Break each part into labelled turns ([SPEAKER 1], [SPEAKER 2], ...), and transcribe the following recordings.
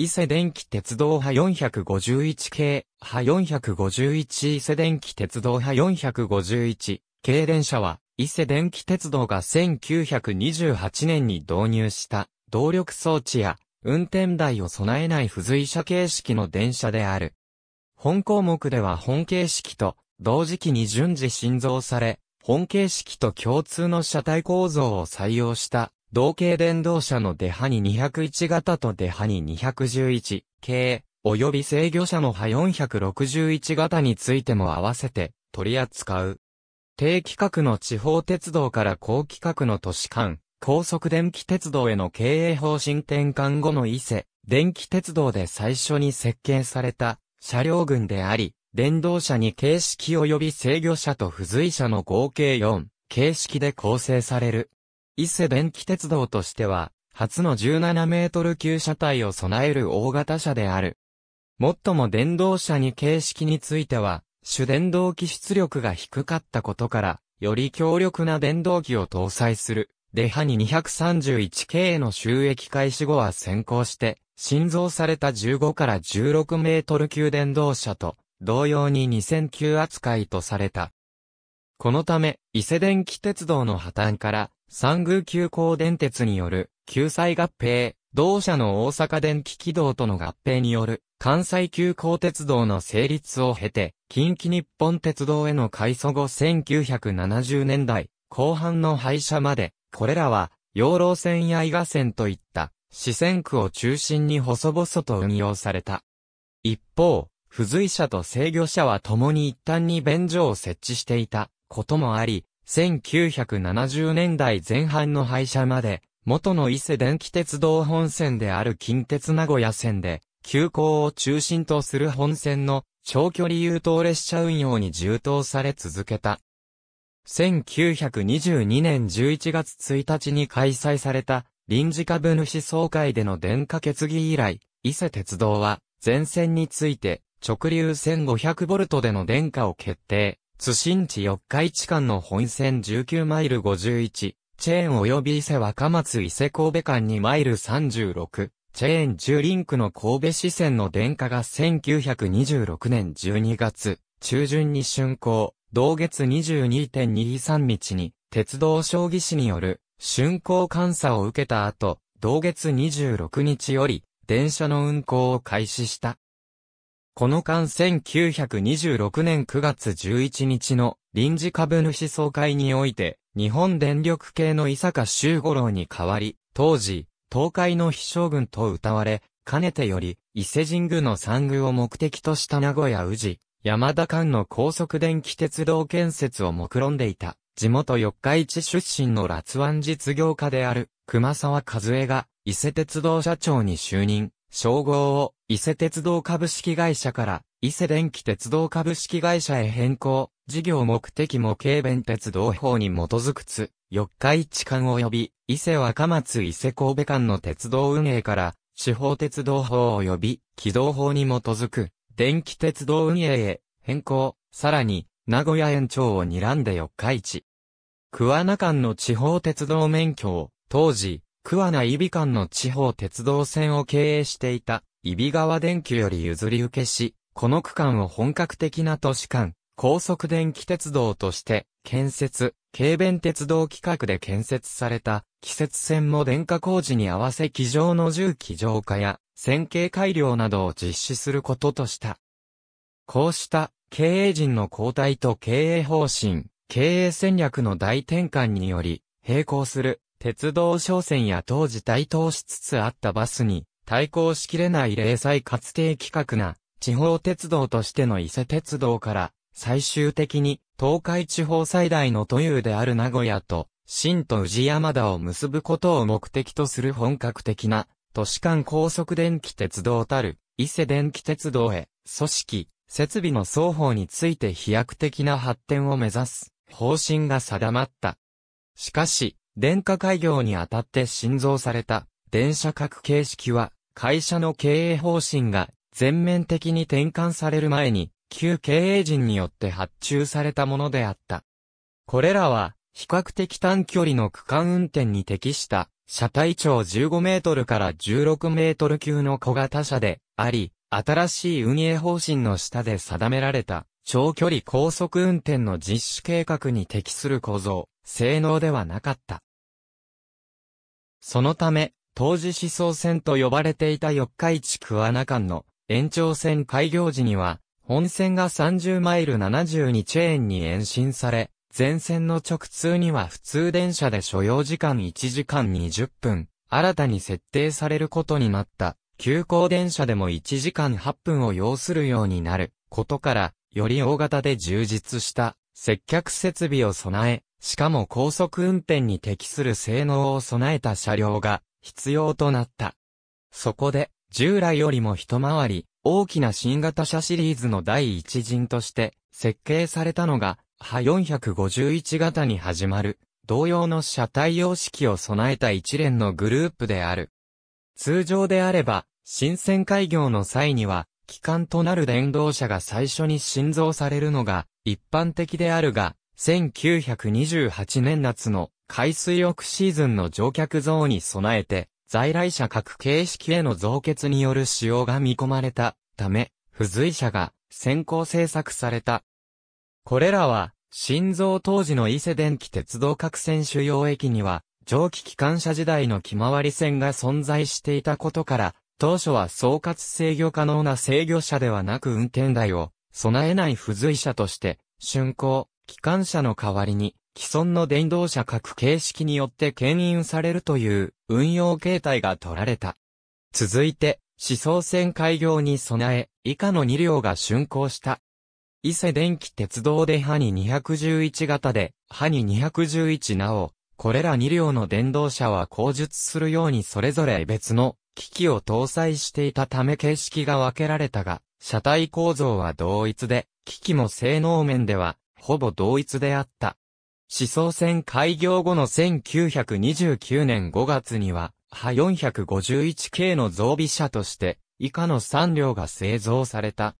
[SPEAKER 1] 伊勢電気鉄道派451系、派451伊勢電気鉄道派451系電車は、伊勢電気鉄道が1928年に導入した動力装置や運転台を備えない付随車形式の電車である。本項目では本形式と同時期に順次新造され、本形式と共通の車体構造を採用した同型電動車の出ハに201型と出ハに211系、及び制御車のハ461型についても合わせて取り扱う。低規格の地方鉄道から高規格の都市間、高速電気鉄道への経営方針転換後の伊勢、電気鉄道で最初に設計された車両群であり、電動車に形式及び制御車と付随車の合計4形式で構成される。伊勢電気鉄道としては、初の17メートル級車体を備える大型車である。もっとも電動車に形式については、主電動機出力が低かったことから、より強力な電動機を搭載する、デハニ 231K の収益開始後は先行して、新造された15から16メートル級電動車と、同様に2 0 0 9扱いとされた。このため、伊勢電気鉄道の破綻から、三宮急行電鉄による救済合併、同社の大阪電気軌道との合併による関西急行鉄道の成立を経て、近畿日本鉄道への改装後1970年代後半の廃車まで、これらは養老線や伊賀線といった四線区を中心に細々と運用された。一方、付随車と制御車は共に一旦に便所を設置していたこともあり、1970年代前半の廃車まで、元の伊勢電気鉄道本線である近鉄名古屋線で、急行を中心とする本線の長距離優等列車運用に充当され続けた。1922年11月1日に開催された臨時株主総会での電化決議以来、伊勢鉄道は全線について直流 1500V での電化を決定。津新地四日市間の本線19マイル51、チェーン及び伊勢若松伊勢神戸間2マイル36、チェーン10リンクの神戸支線の電化が1926年12月、中旬に竣工、同月22.23日に、鉄道将棋士による、竣工監査を受けた後、同月26日より、電車の運行を開始した。この間1926年9月11日の臨時株主総会において、日本電力系の伊坂修五郎に代わり、当時、東海の飛将軍と謳われ、かねてより、伊勢神宮の参宮を目的とした名古屋宇治、山田間の高速電気鉄道建設を目論んでいた、地元四日市出身の辣腕実業家である、熊沢和江が、伊勢鉄道社長に就任。称号を伊勢鉄道株式会社から伊勢電気鉄道株式会社へ変更、事業目的も軽便鉄道法に基づくつ、四日市間及び伊勢若松伊勢神戸間の鉄道運営から地方鉄道法及び軌道法に基づく電気鉄道運営へ変更、さらに名古屋延長を睨んで四日市。桑名間の地方鉄道免許を当時桑名伊比間の地方鉄道線を経営していた、伊比川電気より譲り受けし、この区間を本格的な都市間、高速電気鉄道として、建設、軽便鉄道規格で建設された、季節線も電化工事に合わせ機上の重機上化や、線形改良などを実施することとした。こうした、経営陣の交代と経営方針、経営戦略の大転換により、並行する鉄道商船や当時台頭しつつあったバスに対抗しきれない零細かつ定規格な地方鉄道としての伊勢鉄道から最終的に東海地方最大の都有である名古屋と新都宇治山田を結ぶことを目的とする本格的な都市間高速電気鉄道たる伊勢電気鉄道へ組織、設備の双方について飛躍的な発展を目指す方針が定まった。しかし、電化開業にあたって新造された電車格形式は会社の経営方針が全面的に転換される前に旧経営陣によって発注されたものであった。これらは比較的短距離の区間運転に適した車体長15メートルから16メートル級の小型車であり、新しい運営方針の下で定められた長距離高速運転の実施計画に適する構造、性能ではなかった。そのため、当時思想線と呼ばれていた四日市桑名間の延長線開業時には、本線が30マイル72チェーンに延伸され、全線の直通には普通電車で所要時間1時間20分、新たに設定されることになった、急行電車でも1時間8分を要するようになることから、より大型で充実した接客設備を備え、しかも高速運転に適する性能を備えた車両が必要となった。そこで、従来よりも一回り大きな新型車シリーズの第一陣として設計されたのが、ハ451型に始まる同様の車体様式を備えた一連のグループである。通常であれば、新鮮開業の際には、機関となる電動車が最初に新造されるのが一般的であるが、1928年夏の海水浴シーズンの乗客増に備えて、在来車各形式への増結による使用が見込まれたため、付随車が先行制作された。これらは、新造当時の伊勢電気鉄道各線主要駅には、蒸気機関車時代の気回り線が存在していたことから、当初は総括制御可能な制御車ではなく運転台を備えない付随車として、竣工、機関車の代わりに、既存の電動車各形式によって牽引されるという運用形態が取られた。続いて、思想線開業に備え、以下の2両が竣工した。伊勢電気鉄道でハニ211型で、ハニ211なお、これら2両の電動車は口述するようにそれぞれ別の機器を搭載していたため形式が分けられたが、車体構造は同一で、機器も性能面ではほぼ同一であった。思想戦開業後の1929年5月には、派 451K 系の増備車として、以下の3両が製造された。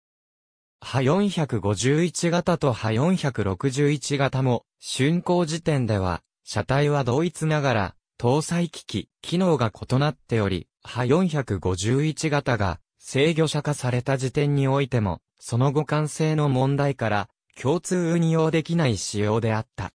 [SPEAKER 1] 派451型と派461型も、竣工時点では、車体は同一ながら、搭載機器、機能が異なっており、派451型が制御車化された時点においても、その互換性の問題から、共通運用できない仕様であった。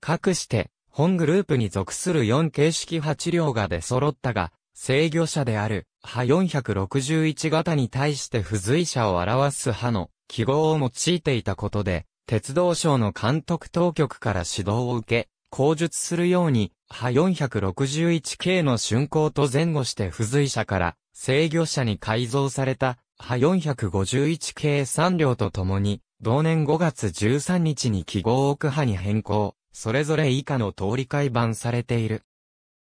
[SPEAKER 1] かくして、本グループに属する4形式8両が出揃ったが、制御者である、波461型に対して付随者を表す波の記号を用いていたことで、鉄道省の監督当局から指導を受け、口述するように、波4 6 1系の竣工と前後して付随者から制御者に改造された波4 5 1系3両と共に同年5月13日に記号奥派に変更、それぞれ以下の通り改版されている。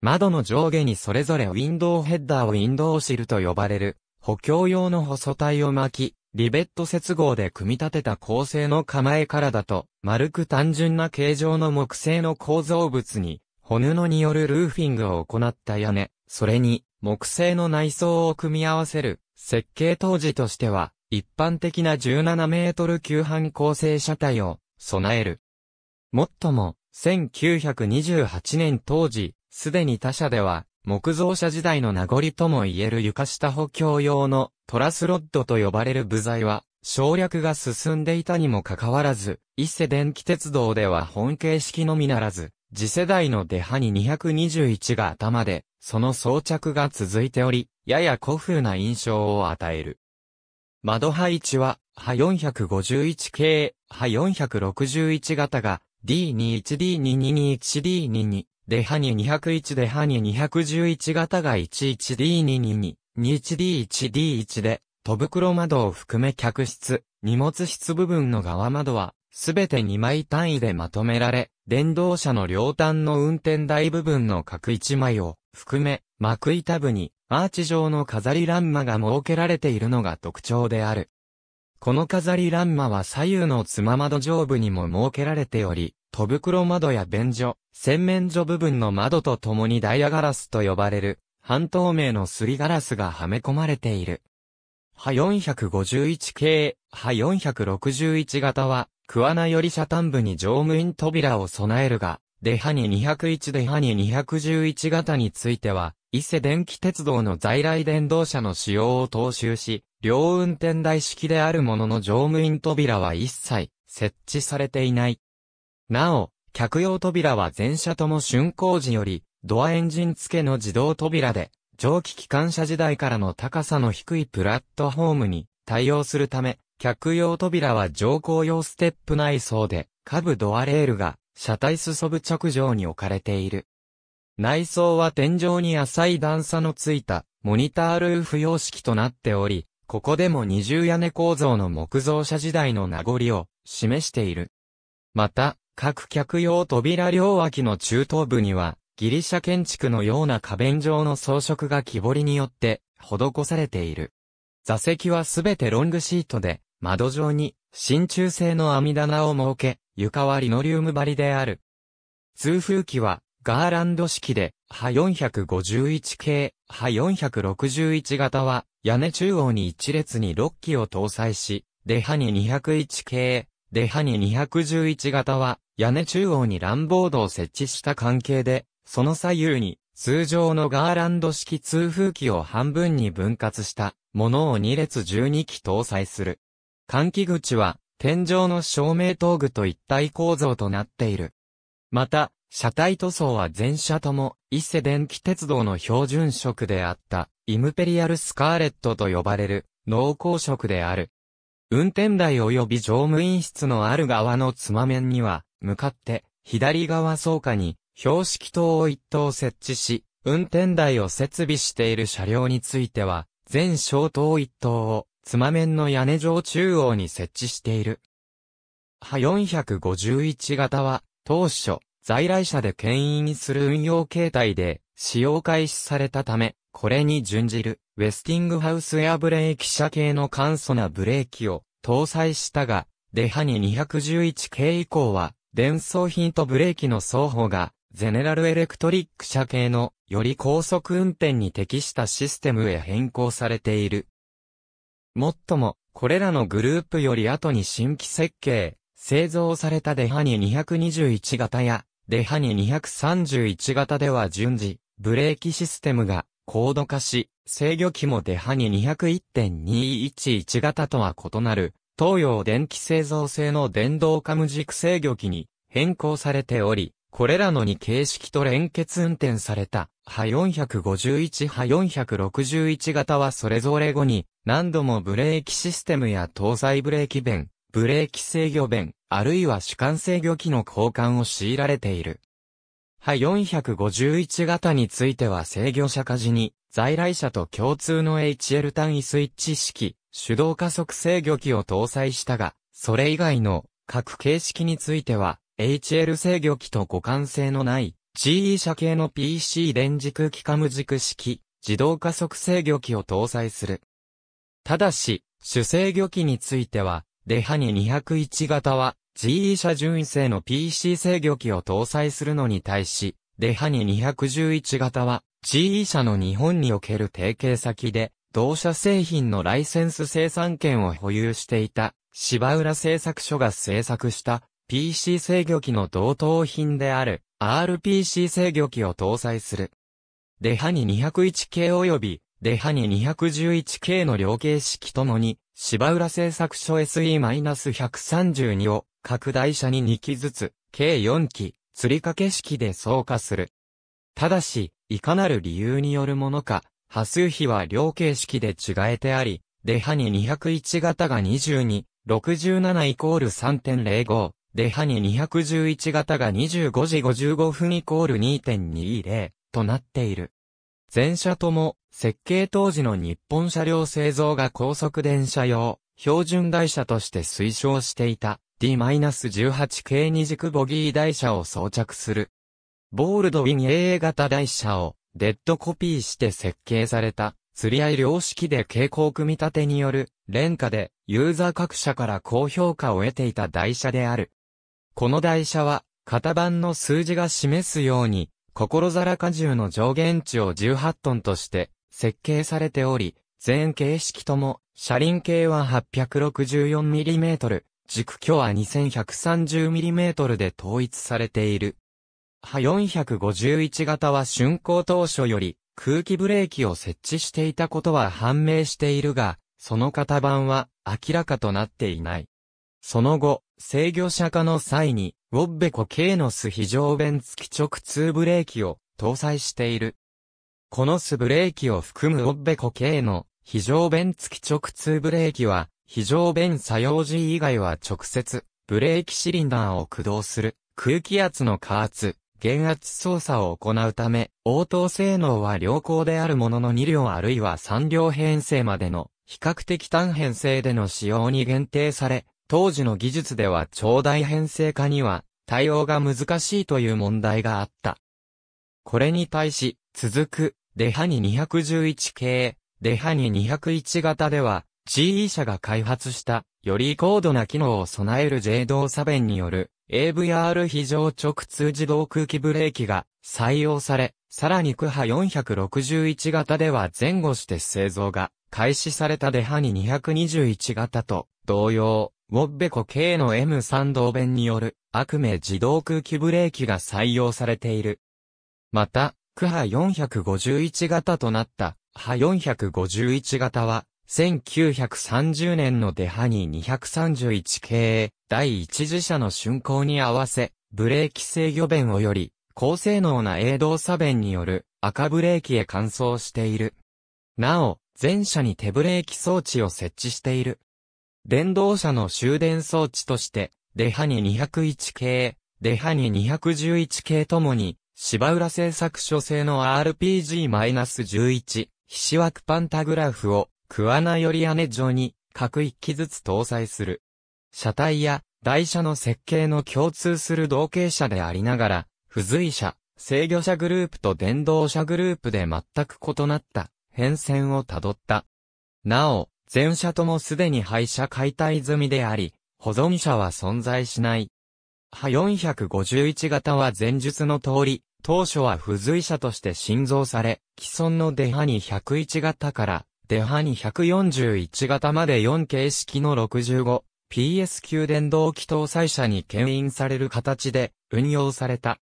[SPEAKER 1] 窓の上下にそれぞれウィンドウヘッダーウィンドウシルと呼ばれる、補強用の細体を巻き、リベット接合で組み立てた構成の構えからだと、丸く単純な形状の木製の構造物に、骨布によるルーフィングを行った屋根、それに、木製の内装を組み合わせる、設計当時としては、一般的な17メートル級半構成車体を備える。もっとも、1928年当時、すでに他社では、木造車時代の名残とも言える床下補強用のトラスロッドと呼ばれる部材は、省略が進んでいたにもかかわらず、伊勢電気鉄道では本形式のみならず、次世代の出派に221が頭で、その装着が続いており、やや古風な印象を与える。窓配置は、波451系、波461型が、D21D2221D22、で波に201で波に211型が 11D222、21D1D1 で、戸袋窓を含め客室、荷物室部分の側窓は、すべて2枚単位でまとめられ、電動車の両端の運転台部分の角1枚を、含め、幕板部に、アーチ状の飾り欄間が設けられているのが特徴である。この飾り欄間は左右のつま窓上部にも設けられており、戸袋窓や便所、洗面所部分の窓と共にダイヤガラスと呼ばれる、半透明のすりガラスがはめ込まれている。波451系、波461型は、桑名より車端部に乗務員扉を備えるが、デハニ201デハニ211型については、伊勢電気鉄道の在来電動車の使用を踏襲し、両運転台式であるものの乗務員扉は一切設置されていない。なお、客用扉は全車とも竣工時より、ドアエンジン付けの自動扉で、蒸気機関車時代からの高さの低いプラットフォームに対応するため、客用扉は乗降用ステップ内装で、下部ドアレールが車体裾部直上に置かれている。内装は天井に浅い段差のついたモニタールーフ様式となっており、ここでも二重屋根構造の木造車時代の名残を示している。また、各客用扉両脇の中等部には、ギリシャ建築のような花弁状の装飾が木彫りによって施されている。座席はすべてロングシートで、窓上に真鍮製の網棚を設け、床はリノリウム張りである。通風機は、ガーランド式で、波451系、波461型は、屋根中央に1列に6機を搭載し、出ハに201系、出ハに211型は、屋根中央にランボードを設置した関係で、その左右に、通常のガーランド式通風機を半分に分割した、ものを2列12機搭載する。換気口は、天井の照明灯具と一体構造となっている。また、車体塗装は全車とも、伊勢電気鉄道の標準色であった、イムペリアルスカーレットと呼ばれる、濃厚色である。運転台及び乗務員室のある側のつま面には、向かって、左側倉下に、標識灯を一灯設置し、運転台を設備している車両については、全消灯一灯を、つま面の屋根上中央に設置している。波451型は、当初、在来車で牽引する運用形態で、使用開始されたため、これに準じる、ウェスティングハウスエアブレーキ車系の簡素なブレーキを搭載したが、デハニ211系以降は、伝送品とブレーキの双方が、ゼネラルエレクトリック車系のより高速運転に適したシステムへ変更されている。もっとも、これらのグループより後に新規設計、製造されたデハニ221型や、デハニ231型では順次、ブレーキシステムが高度化し、制御機もデハニ201.211型とは異なる、東洋電気製造製の電動カム軸制御機に変更されており、これらの2形式と連結運転された、波451波461型はそれぞれ後に、何度もブレーキシステムや搭載ブレーキ弁、ブレーキ制御弁、あるいは主観制御機の交換を強いられている。波451型については制御者家事に、在来車と共通の HL 単位スイッチ式、手動加速制御機を搭載したが、それ以外の各形式については、HL 制御機と互換性のない GE 社系の PC 電磁空気カム軸式自動加速制御機を搭載する。ただし、主制御機については、デハニ201型は GE 社純位性の PC 制御機を搭載するのに対し、デハニ211型は GE 社の日本における提携先で、同社製品のライセンス生産権を保有していた、芝浦製作所が製作した PC 制御機の同等品である RPC 制御機を搭載する。デハニ 201K 及びデハニ 211K の両形式ともに、芝浦製作所 SE-132 を拡大車に2機ずつ、計4機、釣り掛け式で総化する。ただし、いかなる理由によるものか、波数比は両形式で違えてあり、デハニ201型が22、67イコール3.05、デハニ211型が25時55分イコール2.20となっている。全車とも、設計当時の日本車両製造が高速電車用、標準台車として推奨していた D-18 系二軸ボギー台車を装着する。ボールドウィン AA 型台車をデッドコピーして設計された釣り合い量式で傾向組み立てによる廉価でユーザー各社から高評価を得ていた台車である。この台車は、型番の数字が示すように、心皿荷重の上限値を18トンとして設計されており、全形式とも、車輪径は 864mm、軸距は 2130mm で統一されている。波451型は竣工当初より空気ブレーキを設置していたことは判明しているが、その型番は明らかとなっていない。その後、制御車化の際に、ウォッベコ K のス非常弁付き直通ブレーキを搭載している。このスブレーキを含むウォッベコ K の非常弁付き直通ブレーキは、非常弁作用時以外は直接、ブレーキシリンダーを駆動する、空気圧の加圧、減圧操作を行うため、応答性能は良好であるものの2両あるいは3両編成までの比較的単編成での使用に限定され、当時の技術では長大編成化には対応が難しいという問題があった。これに対し、続く、デハニ211系、デハニ201型では、GE 社が開発した、より高度な機能を備える J 動作弁による、AVR 非常直通自動空気ブレーキが採用され、さらにクハ461型では前後して製造が開始されたデハニ221型と同様、ウォッベコ K の M3 同弁による悪名自動空気ブレーキが採用されている。また、クハ451型となったハ451型は、1930年のデハニー231系第一次車の竣工に合わせ、ブレーキ制御弁をより、高性能な営動作弁による赤ブレーキへ換装している。なお、前車に手ブレーキ装置を設置している。電動車の終電装置として、デハニ201系、デハニ211系ともに、芝浦製作所製の RPG-11、菱枠パンタグラフを、クアナより屋根上に、各一機ずつ搭載する。車体や台車の設計の共通する同型車でありながら、付随車、制御車グループと電動車グループで全く異なった変遷をたどった。なお、全社ともすでに廃車解体済みであり、保存車は存在しない。派451型は前述の通り、当初は付随車として新造され、既存のデハニ101型から、デハニ141型まで4形式の 65PS 級電動機搭載車に牽引される形で運用された。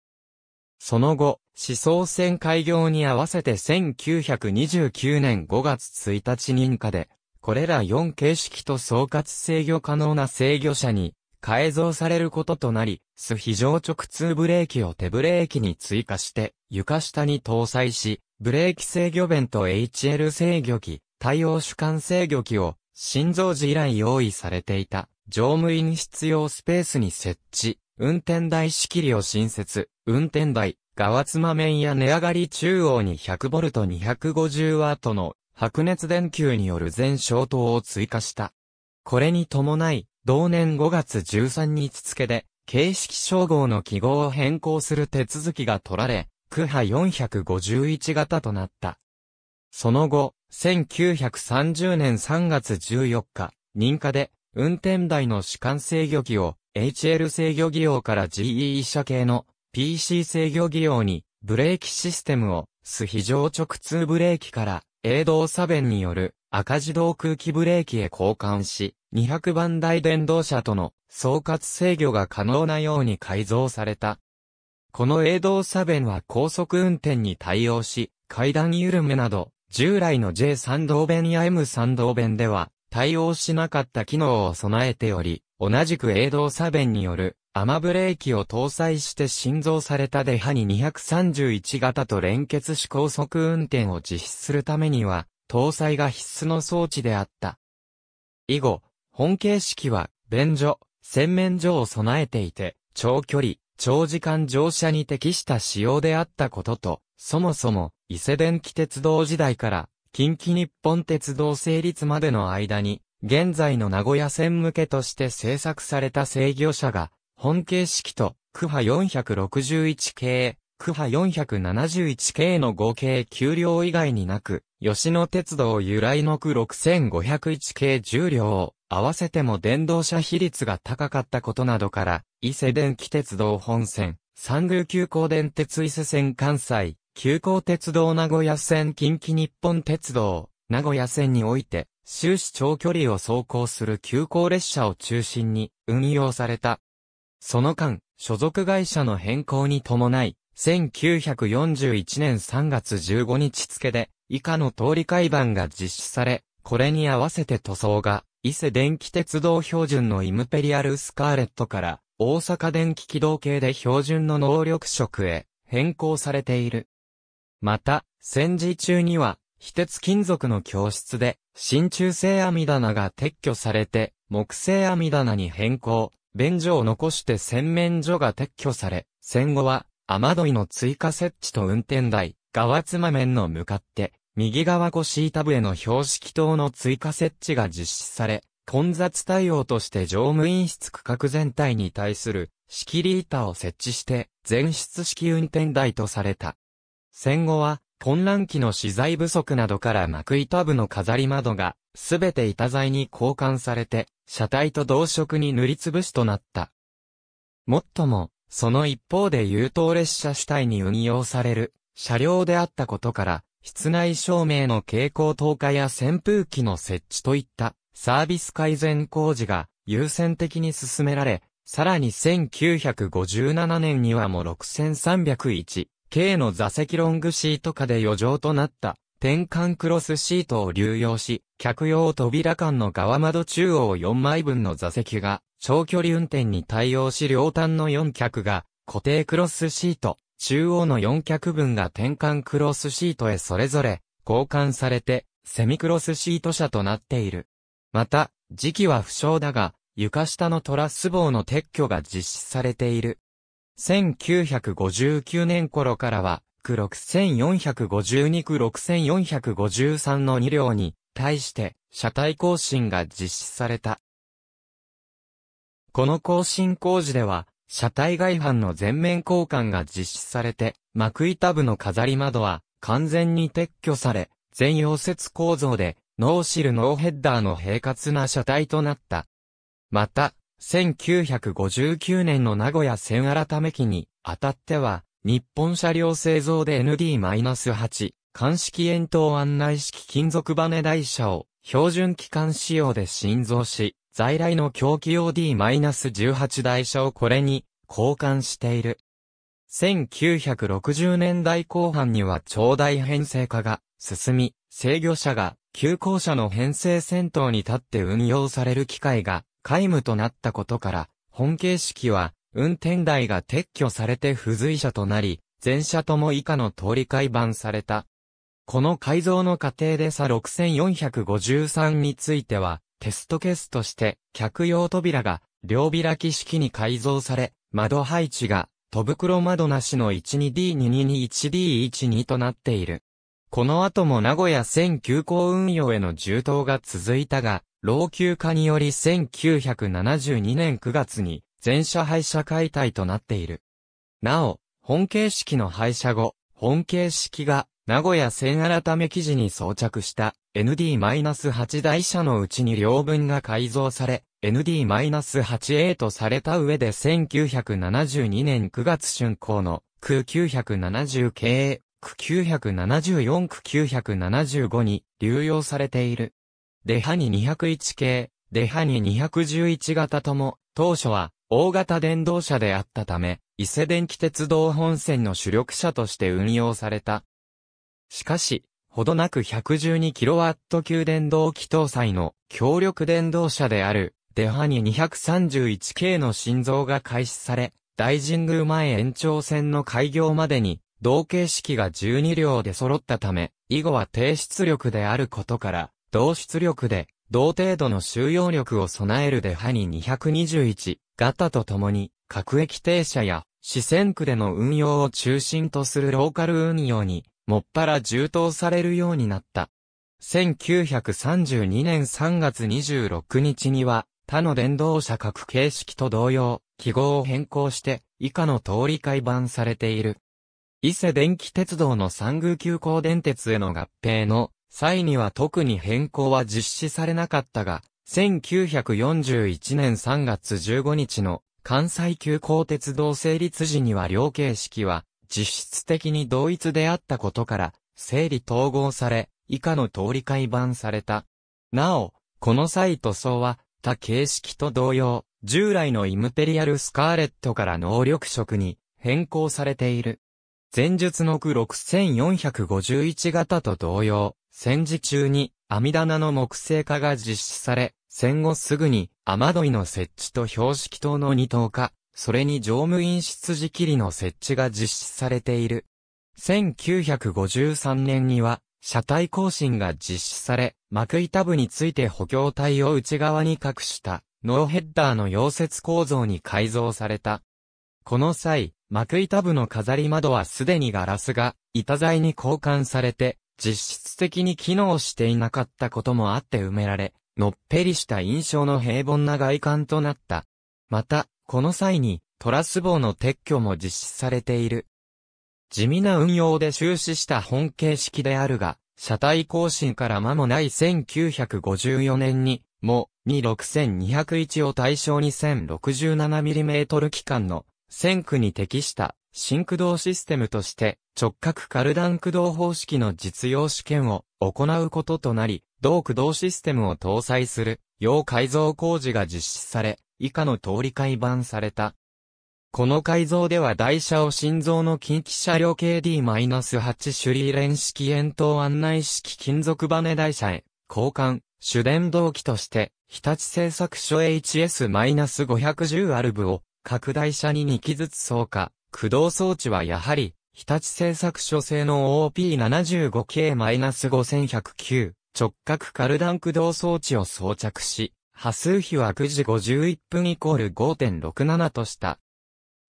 [SPEAKER 1] その後、思想線開業に合わせて1929年5月1日認可で、これら4形式と総括制御可能な制御車に改造されることとなり、ス非常直通ブレーキを手ブレーキに追加して、床下に搭載し、ブレーキ制御弁と HL 制御機、対応主管制御機を、心臓時以来用意されていた、乗務員必要スペースに設置、運転台仕切りを新設、運転台、側つ面や値上がり中央に 100V250W の白熱電球による全消灯を追加した。これに伴い、同年5月13日付で、形式称号の記号を変更する手続きが取られ、区派451型となった。その後、1930年3月14日、認可で、運転台の主管制御機を HL 制御技用から GE 社系の PC 制御技用にブレーキシステムをス非常直通ブレーキから栄動差弁による赤自動空気ブレーキへ交換し、200番台電動車との総括制御が可能なように改造された。この栄動差弁は高速運転に対応し、階段緩めなど、従来の J3 動弁や M3 動弁では対応しなかった機能を備えており、同じく栄動差弁によるアマブレーキを搭載して新造されたデハニ231型と連結し高速運転を実施するためには、搭載が必須の装置であった。以後、本形式は、便所、洗面所を備えていて、長距離、長時間乗車に適した仕様であったことと、そもそも、伊勢電気鉄道時代から、近畿日本鉄道成立までの間に、現在の名古屋線向けとして製作された制御車が本形式と、区波461系、区波471系の合計給料以外になく、吉野鉄道由来の区6501系10両、合わせても電動車比率が高かったことなどから、伊勢電気鉄道本線、三宮急行電鉄伊勢線関西、急行鉄道名古屋線近畿日本鉄道、名古屋線において、終始長距離を走行する急行列車を中心に運用されたその間、所属会社の変更に伴い、1941年3月15日付で、以下の通り改版が実施され、これに合わせて塗装が、伊勢電気鉄道標準のイムペリアルスカーレットから、大阪電気軌道系で標準の能力色へ変更されている。また、戦時中には、非鉄金属の教室で、真鍮製網棚が撤去されて、木製網棚に変更、便所を残して洗面所が撤去され、戦後は、雨どいの追加設置と運転台、側妻面の向かって、右側腰板部への標識等の追加設置が実施され、混雑対応として乗務員室区画全体に対する仕切り板を設置して、全室式運転台とされた。戦後は、混乱期の資材不足などから幕板部の飾り窓が、すべて板材に交換されて、車体と同色に塗りつぶしとなった。もっとも、その一方で優等列車主体に運用される車両であったことから、室内照明の蛍光灯化や扇風機の設置といったサービス改善工事が優先的に進められ、さらに1957年にはも6301系の座席ロングシート化で余剰となった転換クロスシートを流用し、客用扉間の側窓中央4枚分の座席が、長距離運転に対応し両端の4脚が、固定クロスシート、中央の4脚分が転換クロスシートへそれぞれ、交換されて、セミクロスシート車となっている。また、時期は不詳だが、床下のトラス棒の撤去が実施されている。1959年頃からは、区6452区6453の2両に対して車体更新が実施された。この更新工事では、車体外反の全面交換が実施されて、幕板部の飾り窓は完全に撤去され、全溶接構造で、ノーシルノーヘッダーの平滑な車体となった。また、1959年の名古屋線改め期に、あたっては、日本車両製造で ND-8 鑑式円筒案内式金属バネ台車を標準機関仕様で新造し、在来の狂気用 D-18 台車をこれに交換している。1960年代後半には長大編成化が進み、制御車が急行車の編成先頭に立って運用される機械が皆無となったことから、本形式は運転台が撤去されて付随車となり、全車とも以下の通り改版された。この改造の過程で差6453については、テストケースとして、客用扉が両開き式に改造され、窓配置が、戸袋窓なしの 12D2221D12 となっている。この後も名古屋線急行運用への充当が続いたが、老朽化により1972年9月に全社廃車解体となっている。なお、本形式の廃車後、本形式が名古屋線改め記事に装着した ND-8 台車のうちに両分が改造され、ND-8A とされた上で1972年9月春行の区970系、区974区975に流用されている。デハに201系、デハニ211型とも、当初は大型電動車であったため、伊勢電気鉄道本線の主力車として運用された。しかし、ほどなく 112kW 級電動機搭載の強力電動車であるデハニ 231K 系の心臓が開始され、大神宮前延長線の開業までに、同形式が12両で揃ったため、以後は低出力であることから、同出力で同程度の収容力を備えるでハニ221型と共に、各駅停車や四川区での運用を中心とするローカル運用に、もっぱら充当されるようになった。1932年3月26日には、他の電動車各形式と同様、記号を変更して、以下の通り改版されている。伊勢電気鉄道の三宮急行電鉄への合併の際には特に変更は実施されなかったが、1941年3月15日の関西急行鉄道成立時には両形式は実質的に同一であったことから、整理統合され、以下の通り改版された。なお、この際塗装は、他形式と同様、従来のイムペリアルスカーレットから能力色に変更されている。前述の区6451型と同様、戦時中に網棚の木製化が実施され、戦後すぐに雨どいの設置と標識灯の二等化、それに乗務員室時切りの設置が実施されている。1953年には、車体更新が実施され、幕板部について補強体を内側に隠した、ノーヘッダーの溶接構造に改造された。この際、幕板部の飾り窓はすでにガラスが板材に交換されて、実質的に機能していなかったこともあって埋められ、のっぺりした印象の平凡な外観となった。また、この際に、トラス棒の撤去も実施されている。地味な運用で終始した本形式であるが、車体更新から間もない1954年に、も、26201を対象に 1067mm 機関の線区に適した新駆動システムとして直角カルダン駆動方式の実用試験を行うこととなり、同駆動システムを搭載する要改造工事が実施され、以下の通り改版された。この改造では台車を心臓の近畿車両 KD-8 種類連式円筒案内式金属バネ台車へ交換、主電動機として日立製作所 HS-510 アルブを拡大車に2機ずつ装化、駆動装置はやはり、日立製作所製の OP75K-5109 直角カルダン駆動装置を装着し、波数比は9時51分イコール5.67とした。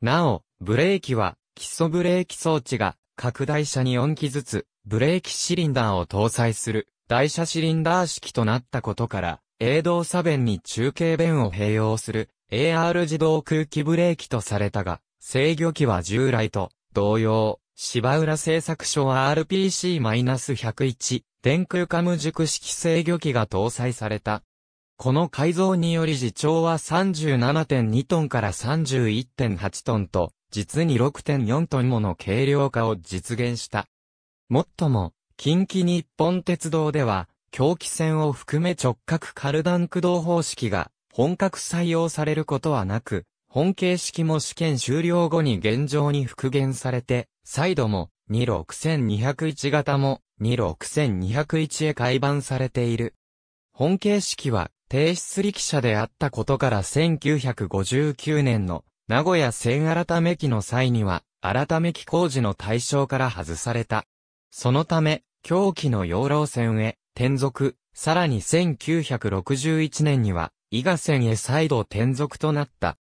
[SPEAKER 1] なお、ブレーキは、基礎ブレーキ装置が、拡大車に4機ずつ、ブレーキシリンダーを搭載する、台車シリンダー式となったことから、営動差弁に中継弁を併用する、AR 自動空気ブレーキとされたが、制御機は従来と同様、芝浦製作所は RPC-101 電空カム熟式制御機が搭載された。この改造により自長は37.2トンから31.8トンと、実に6.4トンもの軽量化を実現した。もっとも、近畿日本鉄道では、狂気線を含め直角カルダン駆動方式が本格採用されることはなく、本形式も試験終了後に現状に復元されて、再度も26201型も26201へ改版されている。本形式は提出力者であったことから1959年の名古屋線改め期の際には、改め期工事の対象から外された。そのため、狂気の養老線へ転属、さらに1961年には、伊賀線へ再度転属となった。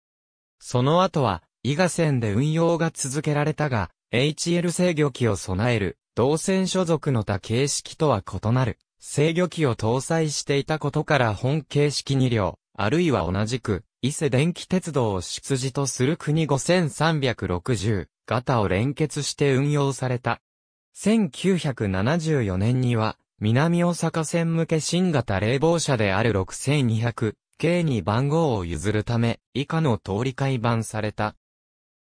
[SPEAKER 1] その後は、伊賀線で運用が続けられたが、HL 制御機を備える、同線所属の他形式とは異なる、制御機を搭載していたことから本形式2両、あるいは同じく、伊勢電気鉄道を出自とする国5360型を連結して運用された。1974年には、南大阪線向け新型冷房車である6200 K に番号を譲るため、以下の通り改版された。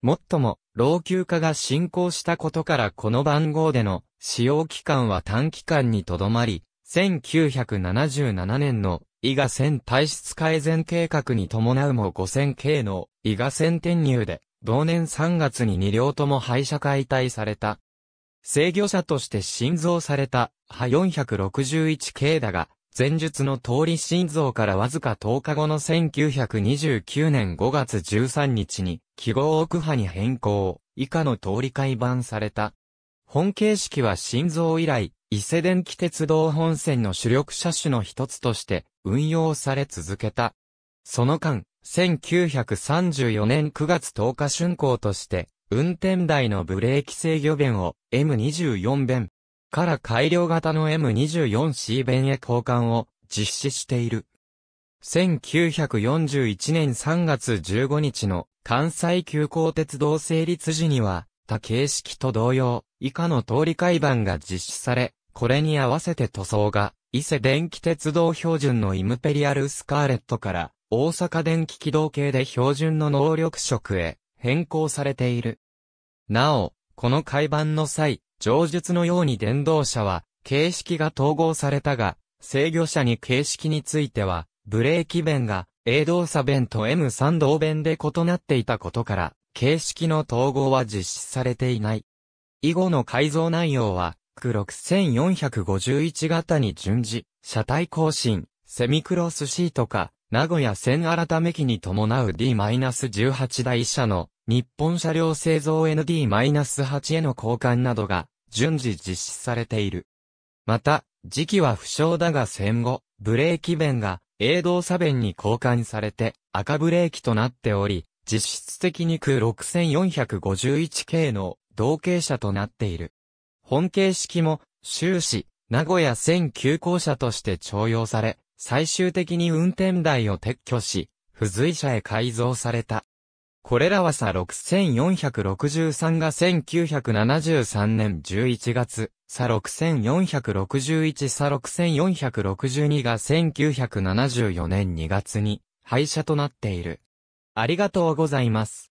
[SPEAKER 1] もっとも、老朽化が進行したことからこの番号での使用期間は短期間にとどまり、1977年の伊賀線体質改善計画に伴うも 5000K の伊賀線転入で、同年3月に2両とも廃車解体された。制御車として新造された、ハ 461K だが、前述の通り心臓からわずか10日後の1929年5月13日に、記号奥派に変更、以下の通り改版された。本形式は心臓以来、伊勢電気鉄道本線の主力車種の一つとして運用され続けた。その間、1934年9月10日春行として、運転台のブレーキ制御弁を M24 弁、から改良型の M24C 弁へ交換を実施している。1941年3月15日の関西急行鉄道成立時には、他形式と同様、以下の通り階板が実施され、これに合わせて塗装が、伊勢電気鉄道標準のイムペリアルスカーレットから、大阪電気軌道系で標準の能力色へ変更されている。なお、この改版の際、上述のように電動車は、形式が統合されたが、制御車に形式については、ブレーキ弁が A 動作弁と M3 動弁で異なっていたことから、形式の統合は実施されていない。以後の改造内容は、区6451型に順次、車体更新、セミクロスシートか、名古屋線改め機に伴う D-18 台車の日本車両製造 ND-8 への交換などが順次実施されている。また、時期は不詳だが戦後、ブレーキ弁が営動作弁に交換されて赤ブレーキとなっており、実質的に空6451系の同型車となっている。本形式も終始、名古屋1000急行車として徴用され、最終的に運転台を撤去し、付随車へ改造された。これらはさ6463が1973年11月、さ6461さ6462が1974年2月に廃車となっている。ありがとうございます。